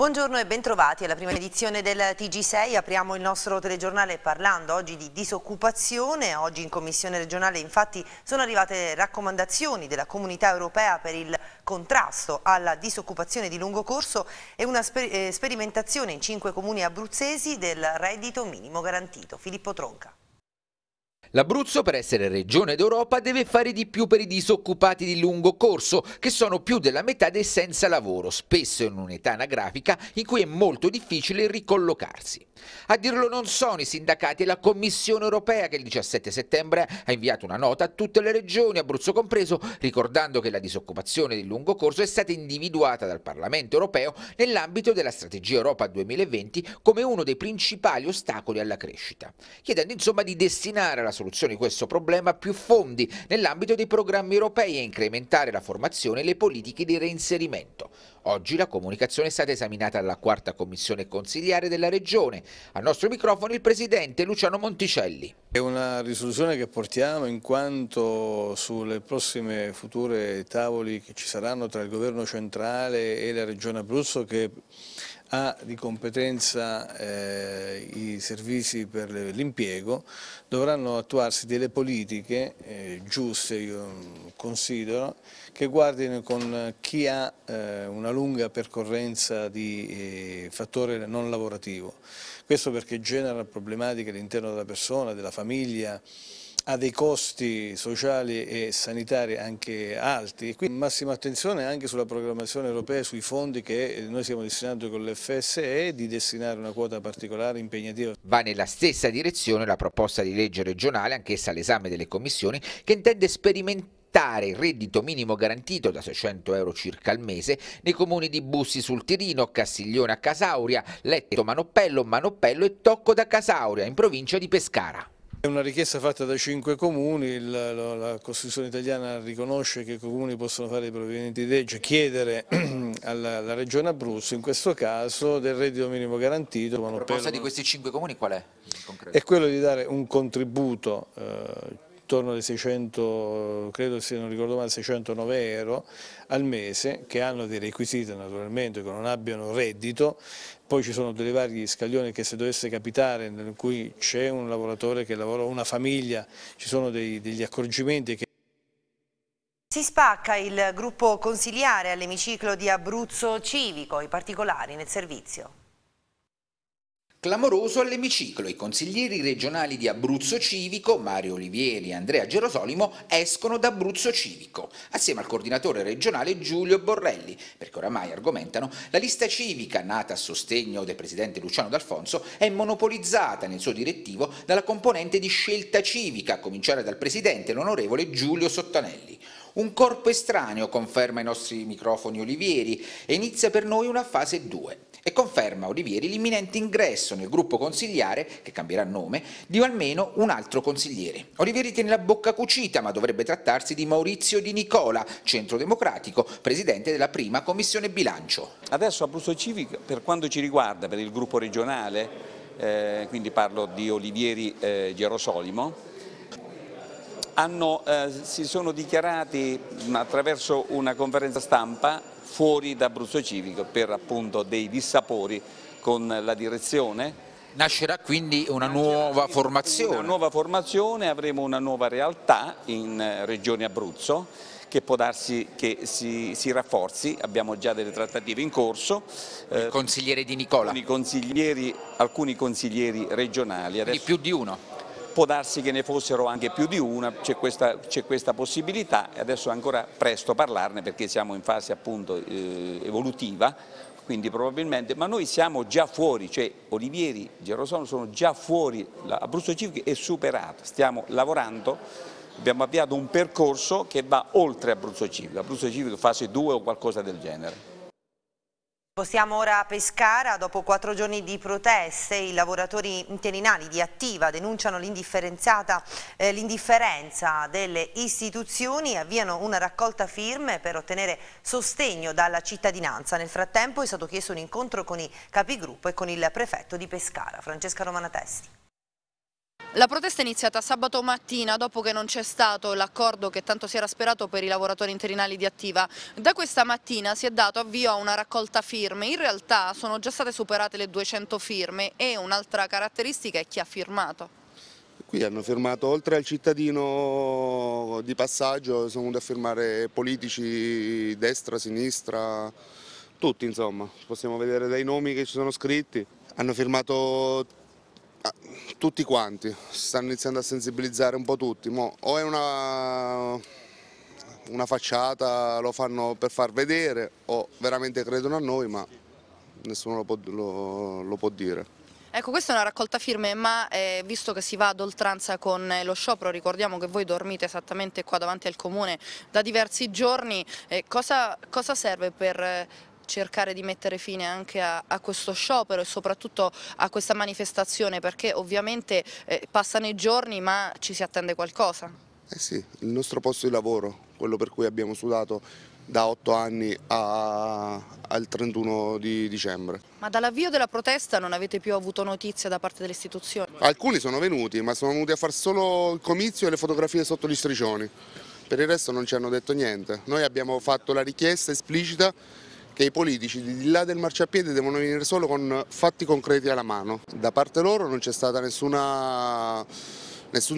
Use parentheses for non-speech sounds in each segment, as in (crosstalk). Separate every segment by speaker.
Speaker 1: Buongiorno e bentrovati alla prima edizione del TG6. Apriamo il nostro telegiornale parlando oggi di disoccupazione. Oggi in Commissione regionale infatti sono arrivate raccomandazioni della Comunità Europea per il contrasto alla disoccupazione di lungo corso e una sper eh, sperimentazione in cinque comuni abruzzesi del reddito minimo garantito. Filippo Tronca.
Speaker 2: L'Abruzzo, per essere regione d'Europa, deve fare di più per i disoccupati di lungo corso, che sono più della metà dei senza lavoro, spesso in un'età anagrafica in cui è molto difficile ricollocarsi. A dirlo non sono i sindacati, e la Commissione europea che il 17 settembre ha inviato una nota a tutte le regioni, Abruzzo compreso, ricordando che la disoccupazione di lungo corso è stata individuata dal Parlamento europeo nell'ambito della strategia Europa 2020 come uno dei principali ostacoli alla crescita, chiedendo insomma di destinare alla soluzione di questo problema più fondi nell'ambito dei programmi europei e incrementare la formazione e le politiche di reinserimento. Oggi la comunicazione è stata esaminata dalla quarta commissione consigliare della Regione. Al nostro microfono il Presidente Luciano Monticelli.
Speaker 3: È una risoluzione che portiamo in quanto sulle prossime future tavoli che ci saranno tra il Governo centrale e la Regione Abruzzo che ha di competenza eh, i servizi per l'impiego, dovranno attuarsi delle politiche eh, giuste, io considero, che guardino con chi ha eh, una lunga percorrenza di eh, fattore non lavorativo. Questo perché genera problematiche all'interno della persona, della famiglia, ha dei costi sociali e sanitari anche alti. Quindi massima attenzione anche sulla programmazione europea, sui fondi che noi stiamo destinando con l'FSE
Speaker 2: di destinare una quota particolare impegnativa. Va nella stessa direzione la proposta di legge regionale, anch'essa all'esame delle commissioni, che intende sperimentare il reddito minimo garantito da 600 euro circa al mese nei comuni di Bussi sul Tirino, Castiglione a Casauria, Letto Manoppello, Manoppello e Tocco da Casauria in provincia di Pescara. È una
Speaker 3: richiesta fatta da cinque comuni, la, la, la, Costituzione italiana riconosce che i comuni possono fare i provvedimenti di legge, chiedere (clears throat) alla, alla, Regione Abruzzo, in questo caso, del reddito minimo garantito. La proposta di questi
Speaker 2: cinque comuni qual è?
Speaker 3: È quello di dare un contributo eh, intorno alle 600, credo se non ricordo male, 609 euro al mese, che hanno dei requisiti naturalmente, che non abbiano reddito, poi ci sono delle varie scaglioni che se dovesse capitare, in cui c'è un lavoratore che lavora, una famiglia, ci sono dei, degli accorgimenti che
Speaker 1: si spacca il gruppo consiliare all'emiciclo di Abruzzo Civico, i particolari nel servizio.
Speaker 2: Clamoroso all'emiciclo, i consiglieri regionali di Abruzzo Civico, Mario Olivieri e Andrea Gerosolimo, escono da Abruzzo Civico, assieme al coordinatore regionale Giulio Borrelli, perché oramai argomentano la lista civica, nata a sostegno del presidente Luciano D'Alfonso, è monopolizzata nel suo direttivo dalla componente di scelta civica, a cominciare dal presidente, l'onorevole Giulio Sottanelli. Un corpo estraneo, conferma i nostri microfoni Olivieri, e inizia per noi una fase 2. E conferma Olivieri l'imminente ingresso nel gruppo consigliare, che cambierà nome, di almeno un altro consigliere. Olivieri tiene la bocca cucita, ma dovrebbe trattarsi di Maurizio Di Nicola, centrodemocratico, presidente della prima commissione bilancio. Adesso Abruzzo Civico,
Speaker 4: per quanto ci riguarda, per il gruppo regionale, eh, quindi parlo di Olivieri eh, Gerosolimo, hanno, eh, si sono dichiarati attraverso una conferenza stampa fuori da Abruzzo Civico per appunto dei dissapori con la direzione.
Speaker 2: Nascerà quindi una nuova
Speaker 4: quindi formazione? Una nuova formazione, avremo una nuova realtà in eh, Regione Abruzzo che può darsi che si, si, rafforzi, abbiamo già delle trattative in corso. Eh, Il consigliere Di Nicola? Alcuni consiglieri, alcuni consiglieri regionali. Adesso... Di più di uno? può darsi che ne fossero anche più di una, c'è questa, questa, possibilità e adesso è ancora presto parlarne perché siamo in fase appunto eh, evolutiva, quindi probabilmente, ma noi siamo già fuori, cioè Olivieri, Gerosono sono già fuori, Abruzzo Civico è superato, stiamo lavorando abbiamo avviato un percorso che va oltre Abruzzo Civico, Abruzzo Civico fase 2 o qualcosa del genere.
Speaker 1: Possiamo ora a Pescara, dopo quattro giorni di proteste, i lavoratori interinali di Attiva denunciano eh, l'indifferenza delle istituzioni e avviano una raccolta firme per ottenere sostegno dalla cittadinanza. Nel frattempo è stato chiesto un incontro con i capigruppo e con il prefetto di Pescara, Francesca Romanatesti.
Speaker 5: La protesta è iniziata sabato mattina dopo che non c'è stato l'accordo che tanto si era sperato per i lavoratori interinali di Attiva. Da questa mattina si è dato avvio a una raccolta firme, in realtà sono già state superate le 200 firme e un'altra caratteristica è chi ha firmato.
Speaker 6: Qui hanno firmato oltre al cittadino di passaggio, sono venuti a firmare politici destra, sinistra, tutti insomma, possiamo vedere dai nomi che ci sono scritti. Hanno firmato Ah, tutti quanti, stanno iniziando a sensibilizzare un po' tutti, Mo, o è una, una, facciata, lo fanno per far vedere o veramente credono a noi, ma nessuno lo può, lo, lo può dire.
Speaker 5: Ecco, questa è una raccolta firme, ma eh, visto che si va ad oltranza con eh, lo sciopero, ricordiamo che voi dormite esattamente qua davanti al comune da diversi giorni, eh, cosa, cosa, serve per eh, cercare di mettere fine anche a, a questo sciopero e soprattutto a questa manifestazione perché ovviamente eh, passano i giorni ma ci si attende qualcosa.
Speaker 6: Eh sì, il nostro posto di lavoro, quello per cui abbiamo sudato da otto anni a, al 31 di dicembre.
Speaker 5: Ma dall'avvio della protesta non avete più avuto notizia da parte delle istituzioni?
Speaker 6: Alcuni sono venuti, ma sono venuti a fare solo il comizio e le fotografie sotto gli striscioni. Per il resto non ci hanno detto niente. Noi abbiamo fatto la richiesta esplicita che i politici di là del marciapiede devono venire solo con fatti concreti alla mano. Da parte loro non c'è stato nessun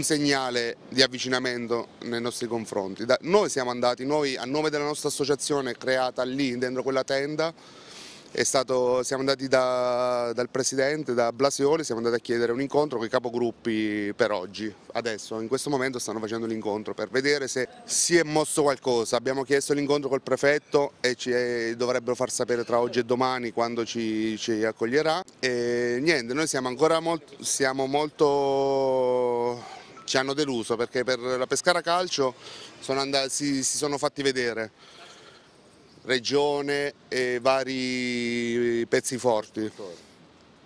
Speaker 6: segnale di avvicinamento nei nostri confronti. Da, noi siamo andati, noi a nome della nostra associazione creata lì dentro quella tenda, Stato, siamo andati da, dal presidente, da Blasioli, siamo andati a chiedere un incontro con i capogruppi per oggi, adesso, in questo momento stanno facendo l'incontro per vedere se si è mosso qualcosa, abbiamo chiesto l'incontro col prefetto e ci è, dovrebbero far sapere tra oggi e domani quando ci, ci accoglierà e niente, noi siamo ancora molto, siamo molto ci hanno deluso perché per la Pescara Calcio sono andati, si, si sono fatti vedere regione e vari pezzi forti.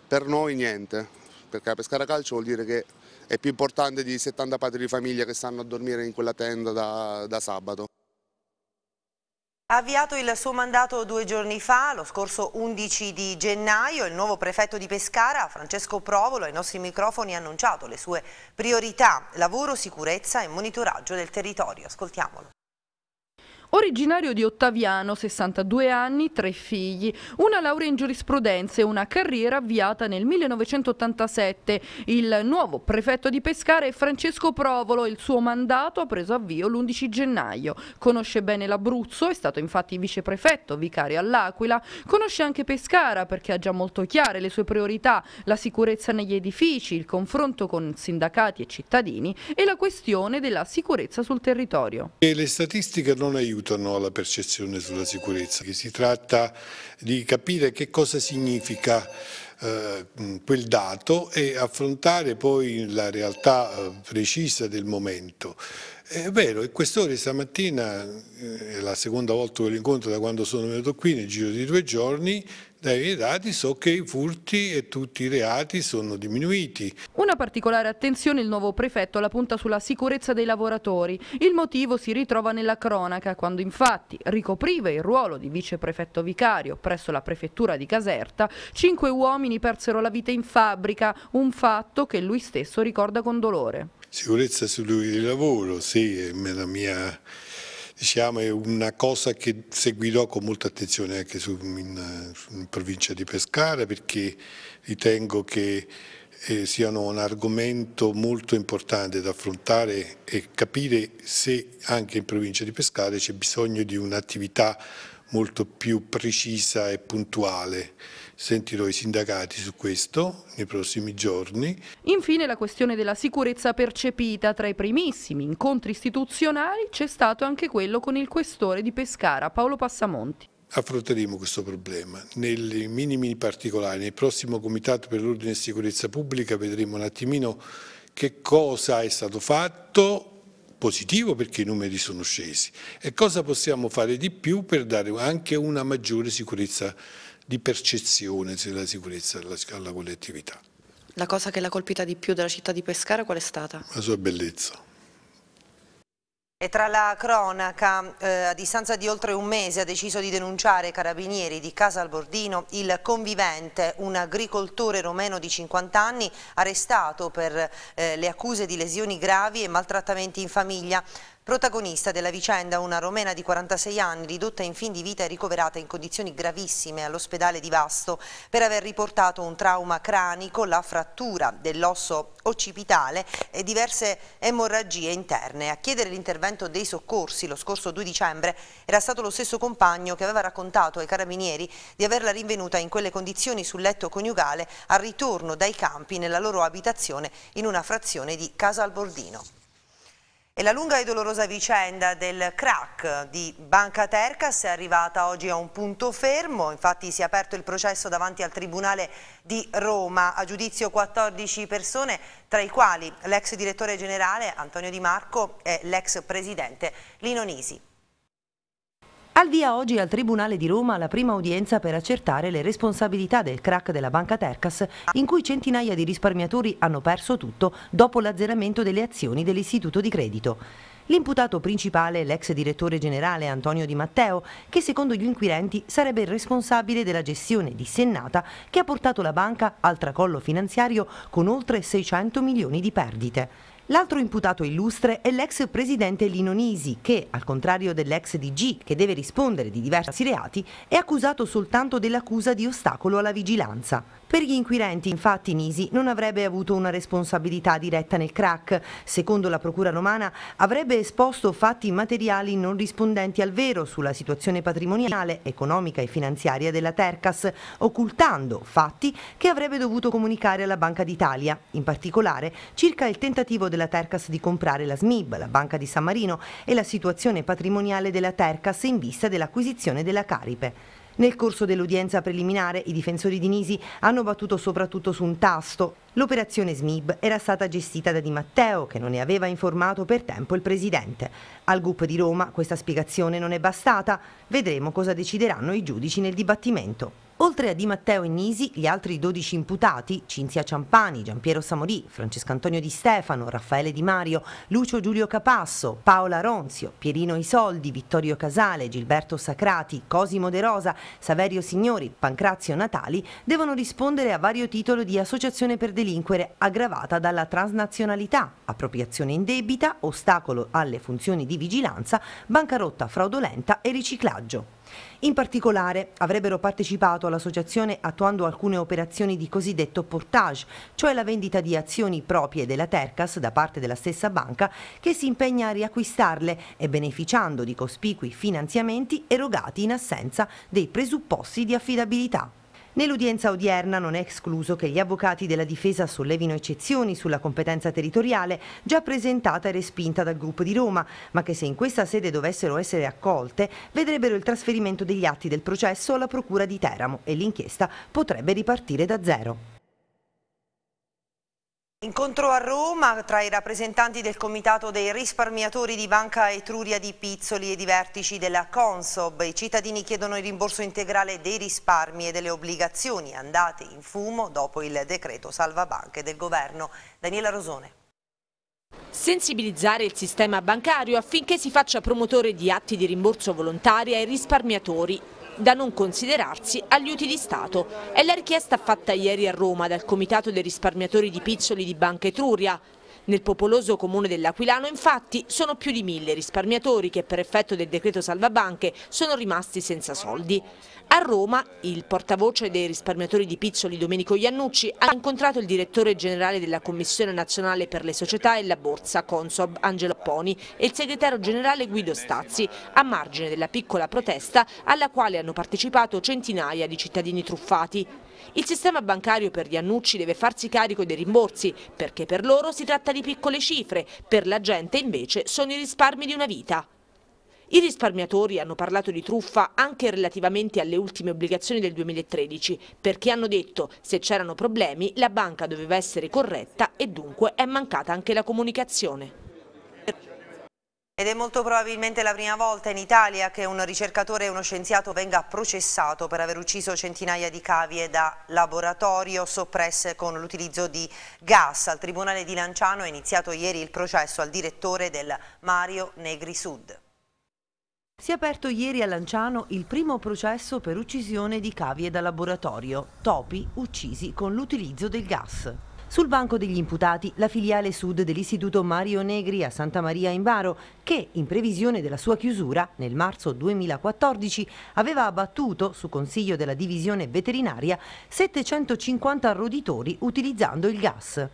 Speaker 6: Per noi niente, perché la pescara calcio vuol dire che è più importante di 70 padri di famiglia che stanno a dormire in quella tenda da, da sabato.
Speaker 1: Ha avviato il suo mandato due giorni fa, lo scorso 11 di gennaio, il nuovo prefetto di Pescara, Francesco Provolo, ai nostri microfoni ha annunciato le sue priorità, lavoro, sicurezza e monitoraggio del territorio. Ascoltiamolo.
Speaker 5: Originario di Ottaviano, 62 anni, tre figli, una laurea in giurisprudenza e una carriera avviata nel 1987. Il nuovo prefetto di Pescara è Francesco Provolo, il suo mandato ha preso avvio l'11 gennaio. Conosce bene l'Abruzzo, è stato infatti viceprefetto, vicario all'Aquila, conosce anche Pescara perché ha già molto chiare le sue priorità, la sicurezza negli edifici, il confronto con sindacati e cittadini e la questione della sicurezza sul territorio.
Speaker 7: E le statistiche non aiutano aiutano alla percezione sulla sicurezza. Si tratta di capire che cosa significa eh, quel dato e affrontare poi la realtà eh, precisa del momento. È vero, e quest'ora stamattina, eh, è la seconda volta che lo incontro da quando sono venuto qui, nel giro di due giorni, dai miei dati so che i furti e tutti i reati sono diminuiti.
Speaker 5: Una particolare attenzione il nuovo prefetto la punta sulla sicurezza dei lavoratori. Il motivo si ritrova nella cronaca, quando infatti ricopriva il ruolo di viceprefetto vicario presso la prefettura di Caserta, cinque uomini persero la vita in fabbrica, un fatto che lui stesso ricorda con dolore.
Speaker 7: Sicurezza sui luoghi di lavoro, sì, è la mia diciamo, è una cosa che seguirò con molta attenzione anche su, in, eh, in, provincia di Pescara perché ritengo che eh, siano un argomento molto importante da affrontare e capire se anche in provincia di Pescara c'è bisogno di un'attività molto più precisa e puntuale sentirò i sindacati su questo nei prossimi giorni.
Speaker 5: Infine la questione della sicurezza percepita. Tra i primissimi incontri istituzionali c'è stato anche quello con il questore di Pescara, Paolo Passamonti
Speaker 7: affronteremo questo problema. Nei minimi particolari, nel prossimo Comitato per l'Ordine e Sicurezza Pubblica vedremo un attimino che cosa è stato fatto positivo perché i numeri sono scesi e cosa possiamo fare di più per dare anche una maggiore sicurezza pubblica di percezione della sicurezza alla, alla collettività.
Speaker 1: La cosa che l'ha colpita di più della città di Pescara qual è stata?
Speaker 7: La sua bellezza.
Speaker 1: E tra la cronaca, eh, a distanza di oltre un mese ha deciso di denunciare ai Carabinieri di Casa al Bordino il convivente, un agricoltore romeno di 50 anni, arrestato per eh, le accuse di lesioni gravi e maltrattamenti in famiglia. Protagonista della vicenda una romena di 46 anni ridotta in fin di vita e ricoverata in condizioni gravissime all'ospedale di Vasto per aver riportato un trauma cranico, la frattura dell'osso occipitale e diverse emorragie interne. A chiedere l'intervento dei soccorsi lo scorso 2 dicembre era stato lo stesso compagno che aveva raccontato ai carabinieri di averla rinvenuta in quelle condizioni sul letto coniugale al ritorno dai campi nella loro abitazione in una frazione di Casalbordino. E la lunga e dolorosa vicenda del crack di Banca Tercas è arrivata oggi a un punto fermo, infatti si è aperto il processo davanti al Tribunale di Roma, a giudizio 14 persone, tra i quali l'ex direttore generale Antonio Di Marco e l'ex presidente Lino Nisi. Al via oggi al Tribunale di Roma la prima udienza per accertare le responsabilità del crack della banca Tercas in cui centinaia di risparmiatori hanno perso tutto dopo l'azzeramento delle azioni dell'istituto di credito. L'imputato principale è l'ex direttore generale Antonio Di Matteo, che secondo gli inquirenti sarebbe il responsabile della gestione dissennata che ha portato la banca al tracollo finanziario con oltre 600 milioni di perdite. L'altro imputato illustre è l'ex presidente Lino Nisi che, al contrario dell'ex DG che deve rispondere di diversi reati, è accusato soltanto dell'accusa di ostacolo alla vigilanza. Per gli inquirenti infatti Nisi non avrebbe avuto una responsabilità diretta nel crack. Secondo la Procura romana avrebbe esposto fatti materiali non rispondenti al vero sulla situazione patrimoniale, economica e finanziaria della Tercas, occultando fatti che avrebbe dovuto comunicare alla Banca d'Italia, in particolare circa il tentativo del della Tercas di comprare la SMIB, la Banca di San Marino e la situazione patrimoniale della Tercas in vista dell'acquisizione della Caripe. Nel corso dell'udienza preliminare i difensori di Nisi hanno battuto soprattutto su un tasto. L'operazione SMIB era stata gestita da Di Matteo che non ne aveva informato per tempo il presidente. Al GUP di Roma questa spiegazione non è bastata, vedremo cosa decideranno i giudici nel dibattimento. Oltre a Di Matteo e Nisi, gli altri 12 imputati, Cinzia Ciampani, Giampiero Samorì, Francesco Antonio Di Stefano, Raffaele Di Mario, Lucio Giulio Capasso, Paola Ronzio, Pierino Isoldi, Vittorio Casale, Gilberto Sacrati, Cosimo De Rosa, Saverio Signori, Pancrazio Natali, devono rispondere a vario titolo di associazione per delinquere aggravata dalla transnazionalità, appropriazione indebita, ostacolo alle funzioni di vigilanza, bancarotta fraudolenta e riciclaggio. In particolare avrebbero partecipato all'associazione attuando alcune operazioni di cosiddetto portage, cioè la vendita di azioni proprie della Tercas da parte della stessa banca che si impegna a riacquistarle e beneficiando di cospicui finanziamenti erogati in assenza dei presupposti di affidabilità. Nell'udienza odierna non è escluso che gli avvocati della difesa sollevino eccezioni sulla competenza territoriale già presentata e respinta dal gruppo di Roma, ma che se in questa sede dovessero essere accolte vedrebbero il trasferimento degli atti del processo alla Procura di Teramo e l'inchiesta potrebbe ripartire da zero. Incontro a Roma tra i rappresentanti del Comitato dei risparmiatori di Banca Etruria di Pizzoli e di vertici della Consob. I cittadini chiedono il rimborso integrale dei risparmi e delle obbligazioni andate in fumo dopo il decreto salvabanche del governo. Daniela Rosone.
Speaker 8: Sensibilizzare il sistema bancario affinché si faccia promotore di atti di rimborso volontaria ai risparmiatori da non considerarsi aiuti di Stato. È la richiesta fatta ieri a Roma dal Comitato dei risparmiatori di Piccioli di Banca Etruria, nel popoloso comune dell'Aquilano infatti sono più di mille risparmiatori che per effetto del decreto salvabanche sono rimasti senza soldi. A Roma il portavoce dei risparmiatori di Pizzoli Domenico Iannucci ha incontrato il direttore generale della Commissione Nazionale per le Società e la Borsa Consob Angelo Poni e il segretario generale Guido Stazzi a margine della piccola protesta alla quale hanno partecipato centinaia di cittadini truffati. Il sistema bancario per Iannucci deve farsi carico dei rimborsi perché per loro si tratta di piccole cifre, per la gente invece sono i risparmi di una vita. I risparmiatori hanno parlato di truffa anche relativamente alle ultime obbligazioni del 2013 perché hanno detto se c'erano problemi la banca doveva essere corretta e dunque è mancata anche la comunicazione.
Speaker 1: Ed è molto probabilmente la prima volta in Italia che un ricercatore e uno scienziato venga processato per aver ucciso centinaia di cavie da laboratorio soppresse con l'utilizzo di gas. Al Tribunale di Lanciano è iniziato ieri il processo al direttore del Mario Negri Sud. Si è aperto ieri a Lanciano il primo processo per uccisione di cavie da laboratorio, topi uccisi con l'utilizzo del gas. Sul banco degli imputati la filiale sud dell'Istituto Mario Negri a Santa Maria in Baro che, in previsione della sua chiusura nel marzo 2014, aveva abbattuto, su consiglio della divisione veterinaria, 750 roditori utilizzando il gas.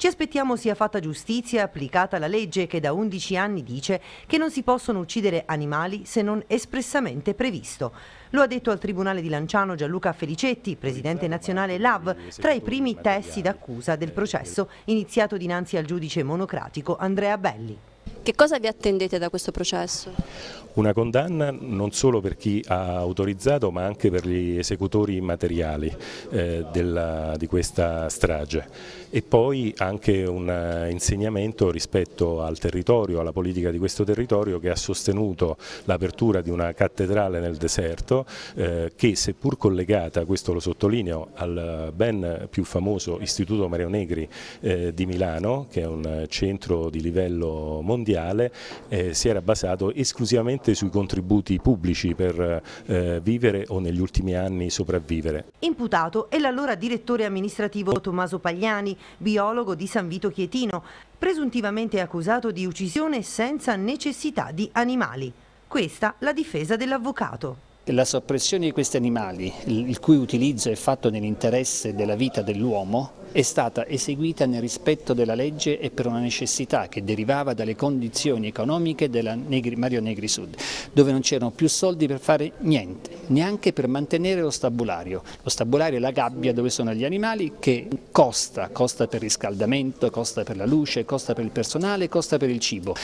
Speaker 1: Ci aspettiamo sia fatta giustizia e applicata la legge che da 11 anni dice che non si possono uccidere animali se non espressamente previsto. Lo ha detto al Tribunale di Lanciano Gianluca Felicetti, presidente nazionale LAV, tra i primi testi d'accusa del eh, processo eh. iniziato dinanzi al giudice monocratico Andrea Belli. Che cosa
Speaker 5: vi attendete da questo processo?
Speaker 9: Una condanna non solo per chi ha autorizzato ma anche per gli esecutori immateriali eh, della, di questa strage e poi anche un insegnamento rispetto al territorio, alla politica di questo territorio che ha sostenuto l'apertura di una cattedrale nel deserto eh, che seppur collegata, questo lo sottolineo, al ben più famoso Istituto Mario Negri eh, di Milano che è un centro di livello mondiale mondiale eh, si era basato esclusivamente sui contributi pubblici per eh, vivere o negli ultimi anni sopravvivere.
Speaker 1: Imputato è l'allora direttore amministrativo Tommaso Pagliani, biologo di San Vito Chietino, presuntivamente accusato di uccisione senza necessità di animali. Questa la difesa dell'avvocato
Speaker 10: la soppressione di questi animali, il cui utilizzo è fatto nell'interesse della vita dell'uomo, è stata eseguita nel rispetto della legge e per una necessità che derivava dalle condizioni economiche della Negri, Mario Negri Sud, dove non c'erano più soldi per fare niente neanche per mantenere lo stabulario. Lo stabulario è la gabbia dove sono gli animali che costa, costa per riscaldamento, costa per la luce, costa per il personale, costa per il cibo.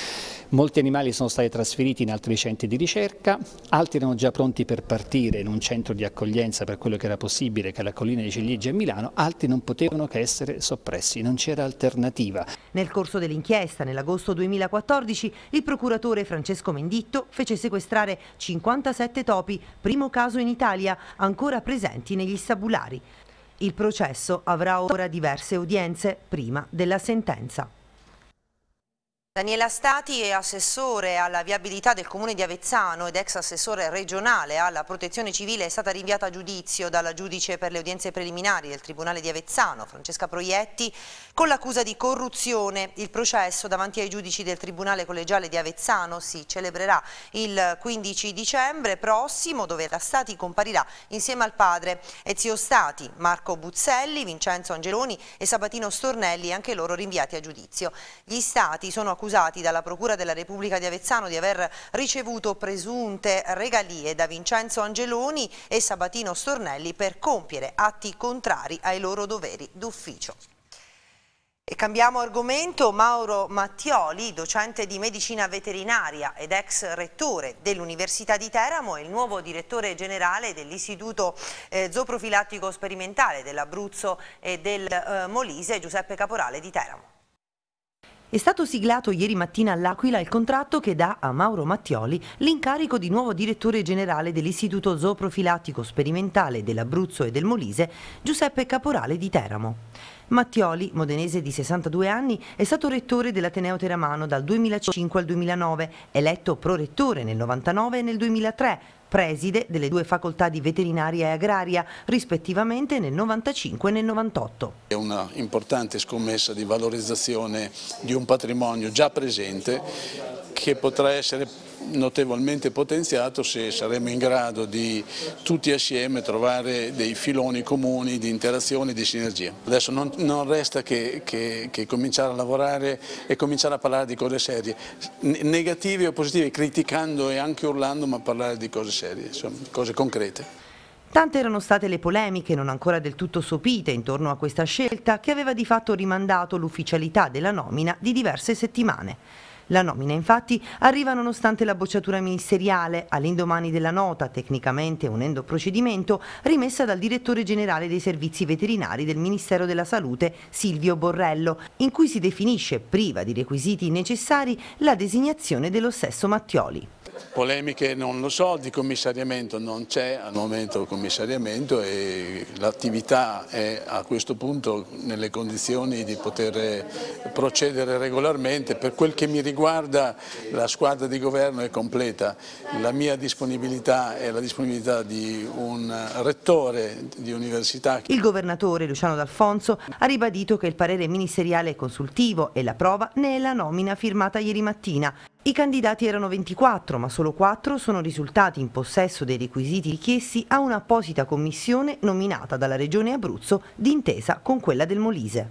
Speaker 10: Molti animali sono stati trasferiti in altri centri di ricerca, altri erano già pronti per partire in un centro di accoglienza per quello che era possibile, che è la collina di Ciliegia a Milano, altri non potevano che essere soppressi, non c'era alternativa.
Speaker 1: Nel corso dell'inchiesta, nell'agosto 2014, il procuratore Francesco Menditto fece sequestrare 57 topi, primo caso in Italia, ancora presenti negli stabulari. Il processo avrà ora diverse udienze prima della sentenza. Daniela Stati è assessore alla viabilità del comune di Avezzano ed ex assessore regionale alla protezione civile è stata rinviata a giudizio dalla giudice per le udienze preliminari del Tribunale di Avezzano, Francesca Proietti, con l'accusa di corruzione. Il processo davanti ai giudici del Tribunale collegiale di Avezzano si celebrerà il 15 dicembre prossimo dove la Stati comparirà insieme al padre Ezio Stati, Marco Buzzelli, Vincenzo Angeloni e Sabatino Stornelli, anche loro rinviati a giudizio. Gli Stati sono accusati accusati dalla Procura della Repubblica di Avezzano di aver ricevuto presunte regalie da Vincenzo Angeloni e Sabatino Stornelli per compiere atti contrari ai loro doveri d'ufficio. E cambiamo argomento, Mauro Mattioli, docente di medicina veterinaria ed ex rettore dell'Università di Teramo e il nuovo direttore generale dell'Istituto eh, Zooprofilattico Sperimentale dell'Abruzzo e del eh, Molise, Giuseppe Caporale di Teramo. È stato siglato ieri mattina all'Aquila il contratto che dà a Mauro Mattioli l'incarico di nuovo direttore generale dell'Istituto Zooprofilattico Sperimentale dell'Abruzzo e del Molise, Giuseppe Caporale di Teramo. Mattioli, modenese di 62 anni, è stato rettore dell'Ateneo Teramano dal 2005 al 2009, eletto prorettore nel 99 e nel 2003, preside delle due facoltà di veterinaria e agraria, rispettivamente nel 95 e nel 98.
Speaker 11: È una importante scommessa di valorizzazione di un patrimonio già presente che potrà essere notevolmente potenziato se saremo in grado di tutti assieme trovare dei filoni comuni di interazione e di sinergia. Adesso non, non resta che, che, che, cominciare a lavorare e cominciare a parlare di cose serie, negative o positive, criticando e anche urlando, ma parlare di cose serie, insomma, cose concrete.
Speaker 1: Tante erano state le polemiche, non ancora del tutto sopite, intorno a questa scelta che aveva di fatto rimandato l'ufficialità della nomina di diverse settimane. La nomina infatti arriva nonostante la bocciatura ministeriale, all'indomani della nota, tecnicamente unendo procedimento, rimessa dal direttore generale dei servizi veterinari del Ministero della Salute, Silvio Borrello, in cui si definisce priva di requisiti necessari la designazione dello stesso Mattioli.
Speaker 11: Polemiche non lo so, di commissariamento non c'è al momento commissariamento e l'attività è a questo punto nelle condizioni di poter procedere regolarmente. Per quel che mi riguarda la squadra di governo è completa, la mia disponibilità è la disponibilità di un rettore di università.
Speaker 1: Il governatore Luciano D'Alfonso ha ribadito che il parere ministeriale è consultivo e la prova ne è la nomina firmata ieri mattina. I candidati erano 24, ma solo 4 sono risultati in possesso dei requisiti richiesti a un'apposita commissione nominata dalla Regione Abruzzo d'intesa con quella del Molise.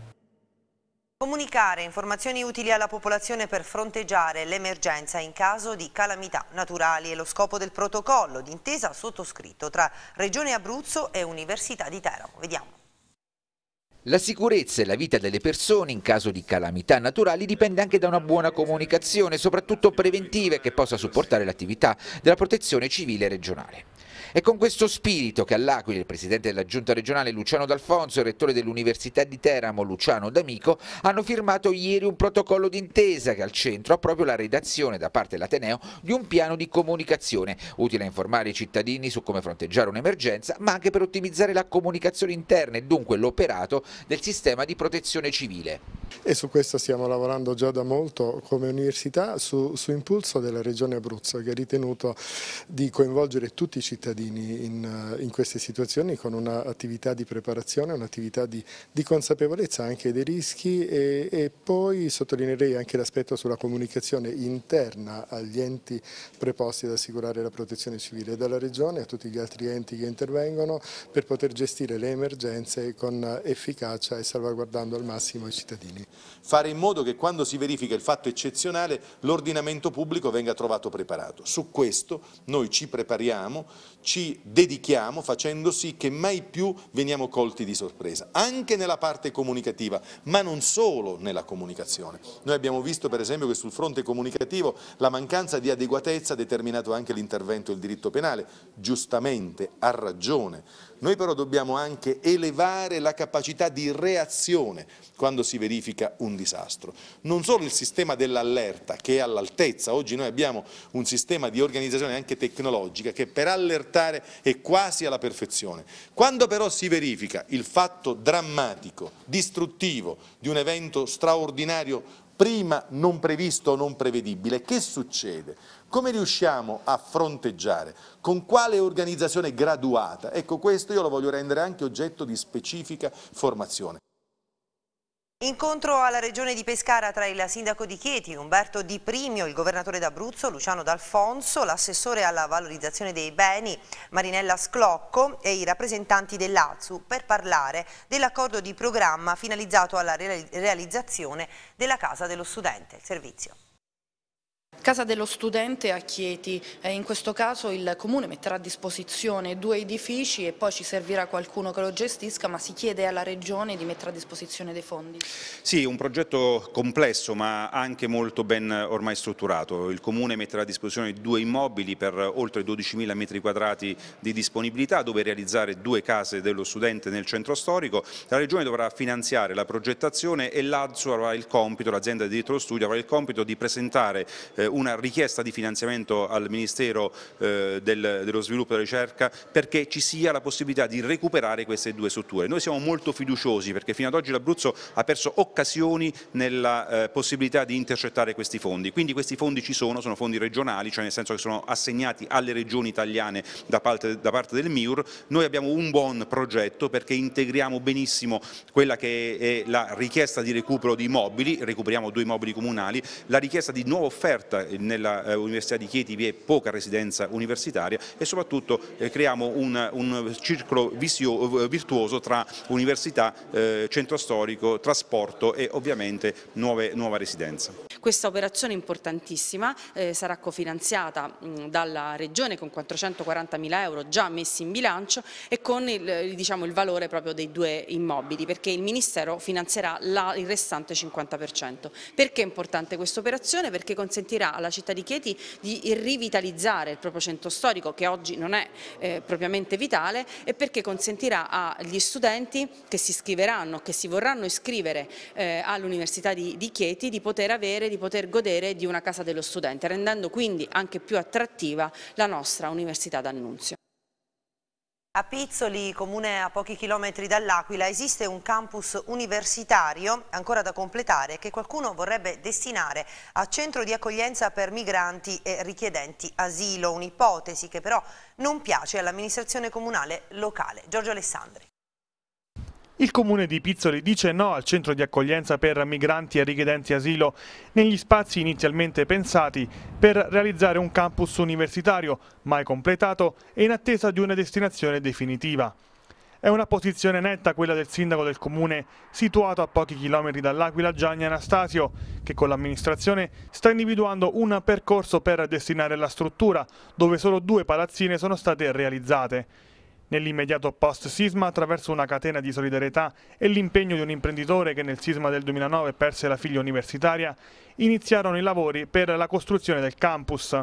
Speaker 1: Comunicare informazioni utili alla popolazione per fronteggiare l'emergenza in caso di calamità naturali è lo scopo del protocollo d'intesa sottoscritto tra Regione Abruzzo e Università di Teramo. Vediamo.
Speaker 2: La sicurezza e la vita delle persone in caso di calamità naturali dipende anche da una buona comunicazione, soprattutto preventiva, che possa supportare l'attività della protezione civile regionale. È con questo spirito che all'Aquila il presidente della giunta regionale Luciano D'Alfonso e il rettore dell'Università di Teramo Luciano D'Amico hanno firmato ieri un protocollo d'intesa che al centro ha proprio la redazione da parte dell'Ateneo di un piano di comunicazione utile a informare i cittadini su come fronteggiare un'emergenza ma anche per ottimizzare la comunicazione interna e dunque l'operato del sistema di protezione civile.
Speaker 7: E su questo stiamo lavorando già da molto come università su, su impulso della regione Abruzzo che ha ritenuto di coinvolgere tutti i cittadini cittadini in, eh, in queste situazioni con un'attività di preparazione, un'attività di, di, consapevolezza anche dei rischi e, e poi sottolineerei anche l'aspetto sulla comunicazione interna agli enti preposti ad assicurare la protezione civile dalla Regione a tutti gli altri enti che intervengono per poter gestire le emergenze con efficacia e salvaguardando al massimo i cittadini.
Speaker 9: Fare in modo che quando si verifica il fatto eccezionale l'ordinamento pubblico venga trovato preparato. Su questo noi ci prepariamo, ci ci dedichiamo facendo sì che mai più veniamo colti di sorpresa, anche nella parte comunicativa, ma non solo nella comunicazione. Noi abbiamo visto per esempio che sul fronte comunicativo la mancanza di adeguatezza ha determinato anche l'intervento del diritto penale, giustamente, ha ragione noi però dobbiamo anche elevare la capacità di reazione quando si verifica un disastro. Non solo il sistema dell'allerta che è all'altezza, oggi noi abbiamo un sistema di organizzazione anche tecnologica che per allertare è quasi alla perfezione. Quando però si verifica il fatto drammatico, distruttivo di un evento straordinario prima non previsto o non prevedibile, che succede? Come riusciamo a fronteggiare? Con quale organizzazione graduata? Ecco, questo io lo voglio rendere anche oggetto di specifica formazione.
Speaker 1: Incontro alla regione di Pescara tra il sindaco di Chieti, Umberto Di Primio, il governatore d'Abruzzo, Luciano D'Alfonso, l'assessore alla valorizzazione dei beni, Marinella Sclocco e i rappresentanti dell'AZU per parlare dell'accordo di programma finalizzato alla realizzazione della Casa dello Studente. Il servizio.
Speaker 5: Casa dello studente a Chieti, eh, in questo caso il comune metterà a disposizione due edifici e poi ci servirà qualcuno che lo gestisca ma si chiede alla regione di mettere a disposizione dei fondi.
Speaker 12: Sì, un progetto complesso ma anche molto ben ormai strutturato, il comune metterà a disposizione due immobili per oltre 12.000 metri quadrati di disponibilità dove realizzare due case dello studente nel centro storico, la regione dovrà finanziare la progettazione e l'Azzo avrà il compito, l'azienda di diritto allo studio avrà il compito di presentare eh, eh, una richiesta di finanziamento al Ministero eh, dello Sviluppo e della Ricerca perché ci sia la possibilità di recuperare queste due strutture. Noi siamo molto fiduciosi perché fino ad oggi l'Abruzzo ha perso occasioni nella eh, possibilità di intercettare questi fondi, quindi questi fondi ci sono, sono fondi regionali, cioè nel senso che sono assegnati alle regioni italiane da parte, da parte del MIUR, noi abbiamo un buon progetto perché integriamo benissimo quella che è la richiesta di recupero di immobili, recuperiamo due immobili comunali, la richiesta di nuova offerta offerta eh, nella eh, Università di Chieti vi è poca residenza universitaria e soprattutto eh, creiamo un, un circolo visio, virtuoso tra università, centro storico, trasporto e ovviamente nuove, nuova residenza.
Speaker 8: Questa operazione importantissima eh, sarà cofinanziata mh, dalla Regione con 440 mila euro già messi in bilancio e con il, diciamo, il, valore proprio dei due immobili perché il Ministero finanzierà la, il restante 50%. Perché è importante questa operazione? Perché consentirà alla città di Chieti di rivitalizzare il proprio centro storico che oggi non è eh, propriamente vitale e perché consentirà agli studenti che si iscriveranno, che si vorranno iscrivere eh, all'Università di, di Chieti di poter avere di poter godere di una casa dello studente, rendendo quindi anche più attrattiva la nostra Università d'Annunzio.
Speaker 1: A Pizzoli, comune a pochi chilometri dall'Aquila, esiste un campus universitario ancora da completare che qualcuno vorrebbe destinare a centro di accoglienza per migranti e richiedenti asilo, un'ipotesi che però non piace all'amministrazione comunale locale. Giorgio Alessandri.
Speaker 13: Il comune di Pizzoli dice no al centro di accoglienza per migranti e richiedenti asilo negli spazi inizialmente pensati per realizzare un campus universitario mai completato e in attesa di una destinazione definitiva. È una posizione netta quella del sindaco del comune, situato a pochi chilometri dall'Aquila Gianni Anastasio, che con l'amministrazione sta individuando un percorso per destinare la struttura, dove solo due palazzine sono state realizzate nell'immediato post-sisma attraverso una catena di solidarietà e l'impegno di un imprenditore che nel sisma del 2009 perse la figlia universitaria, iniziarono i lavori per la costruzione del campus.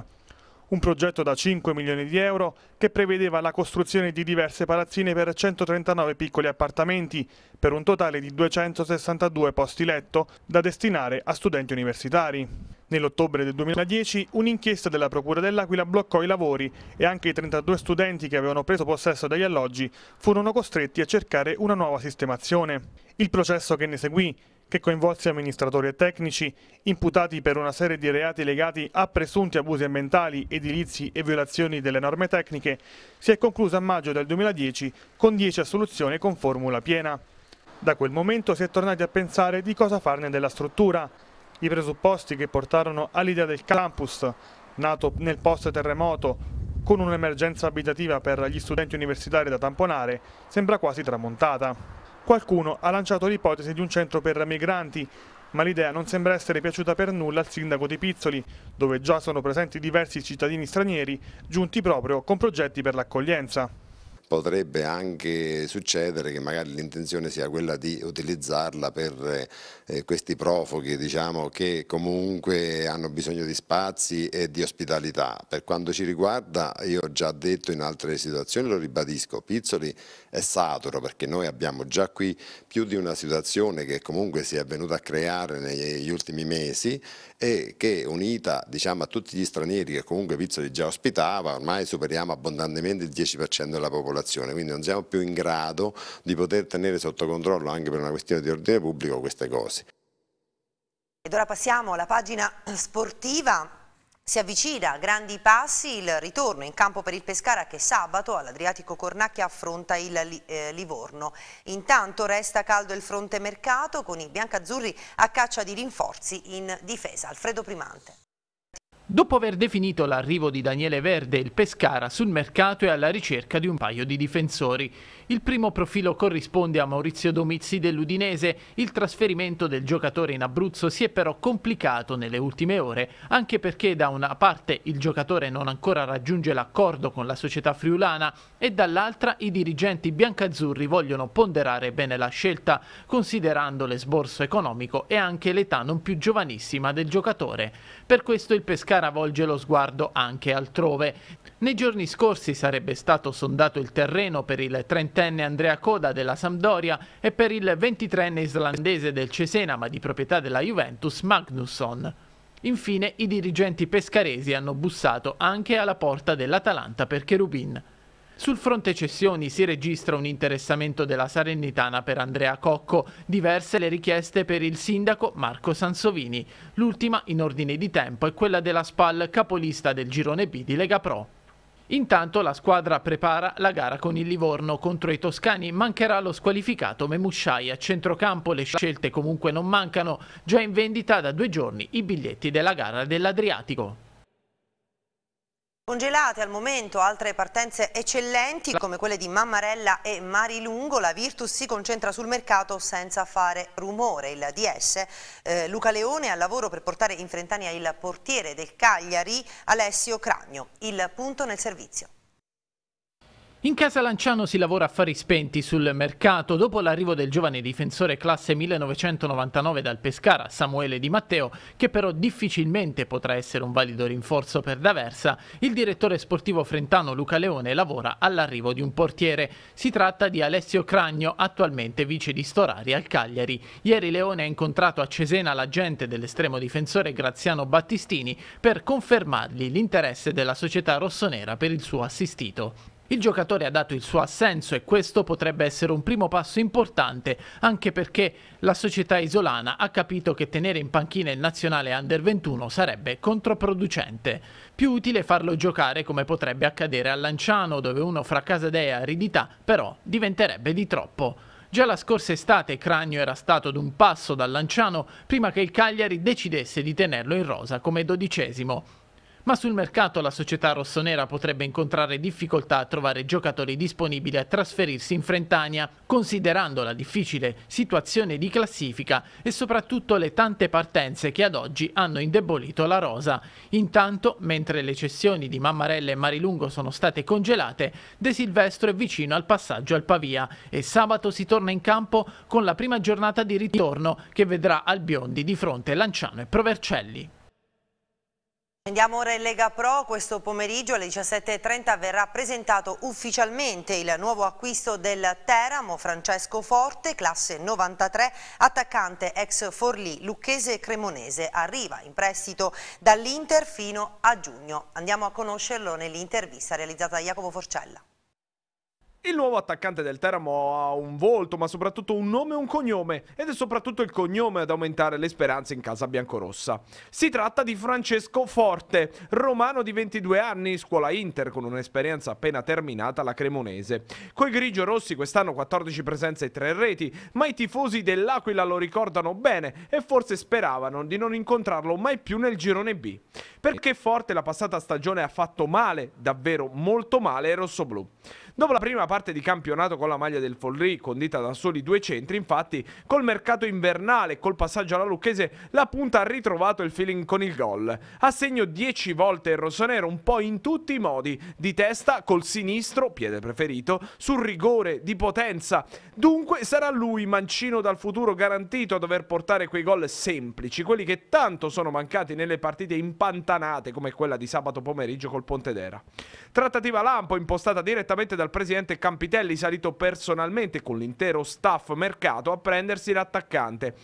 Speaker 13: Un progetto da 5 milioni di euro che prevedeva la costruzione di diverse palazzine per 139 piccoli appartamenti, per un totale di 262 posti letto da destinare a studenti universitari. Nell'ottobre del 2010 un'inchiesta della Procura dell'Aquila bloccò i lavori e anche i 32 studenti che avevano preso possesso degli alloggi furono costretti a cercare una nuova sistemazione. Il processo che ne seguì, che coinvolse amministratori e tecnici, imputati per una serie di reati legati a presunti abusi ambientali, edilizi e violazioni delle norme tecniche, si è concluso a maggio del 2010 con 10 assoluzioni con formula piena. Da quel momento si è tornati a pensare di cosa farne della struttura i presupposti che portarono all'idea del campus, nato nel post-terremoto con un'emergenza abitativa per gli studenti universitari da tamponare, sembra quasi tramontata. Qualcuno ha lanciato l'ipotesi di un centro per migranti, ma l'idea non sembra essere piaciuta per nulla al sindaco di Pizzoli, dove già sono presenti diversi cittadini stranieri giunti proprio con progetti per
Speaker 6: l'accoglienza potrebbe anche succedere che magari l'intenzione sia quella di utilizzarla per eh, questi profughi diciamo, che comunque hanno bisogno di spazi e di ospitalità. Per quanto ci riguarda, io ho già detto in altre situazioni, lo ribadisco, Pizzoli è saturo perché noi abbiamo già qui più di una situazione che comunque si è venuta a creare negli ultimi mesi e che unita diciamo, a tutti gli stranieri che comunque Pizzoli già ospitava, ormai superiamo abbondantemente il 10% della popolazione popolazione, quindi non siamo più in grado di poter tenere sotto controllo anche per una questione di ordine pubblico queste cose.
Speaker 1: Ed ora passiamo alla pagina sportiva. Si avvicina a grandi passi il ritorno in campo per il Pescara che sabato all'Adriatico Cornacchia affronta il eh, Livorno. Intanto resta caldo il fronte mercato con i biancazzurri a caccia di rinforzi in difesa. Alfredo Primante.
Speaker 10: Dopo aver definito l'arrivo di Daniele Verde, il Pescara sul mercato è alla ricerca di un paio di difensori. Il primo profilo corrisponde a Maurizio Domizzi dell'Udinese. Il trasferimento del giocatore in Abruzzo si è però complicato nelle ultime ore, anche perché da una parte il giocatore non ancora raggiunge l'accordo con la società friulana e dall'altra i dirigenti biancazzurri vogliono ponderare bene la scelta, considerando l'esborso economico e anche l'età non più giovanissima del giocatore. Per questo il Pescara volge lo sguardo anche altrove. Nei giorni scorsi sarebbe stato sondato il terreno per il trentenne Andrea Coda della Sampdoria e per il ventitrenne islandese del Cesena ma di proprietà della Juventus Magnusson. Infine i dirigenti pescaresi hanno bussato anche alla porta dell'Atalanta per Cherubin. Sul fronte cessioni si registra un interessamento della Salernitana per Andrea Cocco, diverse le richieste per il sindaco Marco Sansovini. L'ultima in ordine di tempo è quella della SPAL capolista del girone B di Lega Pro. Intanto la squadra prepara la gara con il Livorno contro i toscani, mancherà lo squalificato Memusciai. A centrocampo le scelte comunque non mancano, già in vendita da due giorni i biglietti della gara dell'Adriatico.
Speaker 1: Congelate al momento altre partenze eccellenti come quelle di Mammarella e Marilungo, la Virtus si concentra sul mercato senza fare rumore. Il DS eh, Luca Leone al lavoro per portare in Frentania il portiere del Cagliari Alessio Cragno. Il punto nel servizio.
Speaker 10: In casa Lanciano si lavora a fari spenti sul mercato. Dopo l'arrivo del giovane difensore classe 1999 dal Pescara, Samuele Di Matteo, che però difficilmente potrà essere un valido rinforzo per D'Aversa, il direttore sportivo frentano Luca Leone lavora all'arrivo di un portiere. Si tratta di Alessio Cragno, attualmente vice di Storari al Cagliari. Ieri Leone ha incontrato a Cesena l'agente dell'estremo difensore Graziano Battistini per confermargli l'interesse della società rossonera per il suo assistito. Il giocatore ha dato il suo assenso e questo potrebbe essere un primo passo importante anche perché la società isolana ha capito che tenere in panchina il nazionale under 21 sarebbe controproducente. Più utile farlo giocare come potrebbe accadere a Lanciano dove uno fra Casadea e Aridità però diventerebbe di troppo. Già la scorsa estate Cragno era stato ad un passo dal Lanciano prima che il Cagliari decidesse di tenerlo in rosa come dodicesimo ma sul mercato la società rossonera potrebbe incontrare difficoltà a trovare giocatori disponibili a trasferirsi in Frentania, considerando la difficile situazione di classifica e soprattutto le tante partenze che ad oggi hanno indebolito la rosa. Intanto, mentre le cessioni di Mammarella e Marilungo sono state congelate, De Silvestro è vicino al passaggio al Pavia e sabato si torna in campo con la prima giornata di ritorno che vedrà Albiondi di fronte Lanciano e Provercelli.
Speaker 1: Andiamo ora in Lega Pro, questo pomeriggio alle 17.30 verrà presentato ufficialmente il nuovo acquisto del Teramo, Francesco Forte, classe 93, attaccante ex Forlì, lucchese e cremonese, arriva in prestito dall'Inter fino a giugno. Andiamo a conoscerlo nell'intervista realizzata da Jacopo Forcella.
Speaker 14: Il nuovo attaccante del Teramo ha un volto, ma soprattutto un nome e un cognome, ed è soprattutto il cognome ad aumentare le speranze in casa biancorossa. Si tratta di Francesco Forte, romano di 22 anni, scuola Inter con un'esperienza appena terminata alla Cremonese. Coi grigio rossi quest'anno 14 presenze e 3 reti, ma i tifosi dell'Aquila lo ricordano bene e forse speravano di non incontrarlo mai più nel girone B. Perché Forte la passata stagione ha fatto male, davvero molto male, ai rossoblù. Dopo la prima parte di campionato con la maglia del Folry, condita da soli due centri, infatti, col mercato invernale e col passaggio alla Lucchese, la punta ha ritrovato il feeling con il gol. A segno 10 volte il rossonero, un po' in tutti i modi, di testa, col sinistro, piede preferito, sul rigore, di potenza. Dunque sarà lui, mancino dal futuro garantito, a dover portare quei gol semplici, quelli che tanto sono mancati nelle partite impantanate come quella di sabato pomeriggio col Pontedera. Trattativa lampo impostata direttamente da dal presidente Campitelli salito personalmente con l'intero staff mercato a prendersi l'attaccante.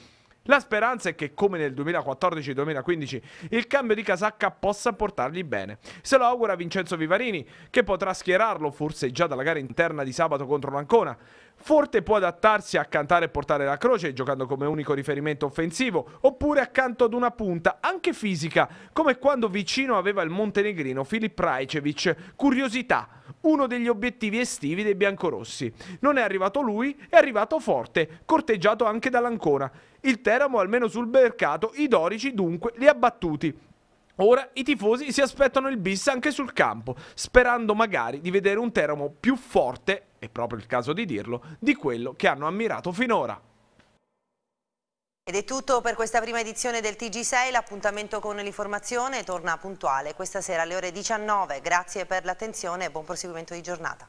Speaker 14: La speranza è che, come nel 2014-2015, il cambio di casacca possa portargli bene. Se lo augura Vincenzo Vivarini, che potrà schierarlo forse già dalla gara interna di sabato contro l'Ancona. Forte può adattarsi a cantare e portare la croce, giocando come unico riferimento offensivo, oppure accanto ad una punta, anche fisica, come quando vicino aveva il montenegrino Filip Rajcevic. Curiosità uno degli obiettivi estivi dei biancorossi. Non è arrivato lui, è arrivato Forte, corteggiato anche dall'Ancona. Il Teramo, almeno sul mercato, i dorici dunque li ha battuti. Ora i tifosi si aspettano il bis anche sul campo, sperando magari di vedere un Teramo più forte, è proprio il caso di dirlo, di quello che hanno ammirato finora.
Speaker 1: Ed è tutto per questa prima edizione del TG6, l'appuntamento con l'informazione torna puntuale questa sera alle ore 19. Grazie per l'attenzione e buon proseguimento di giornata.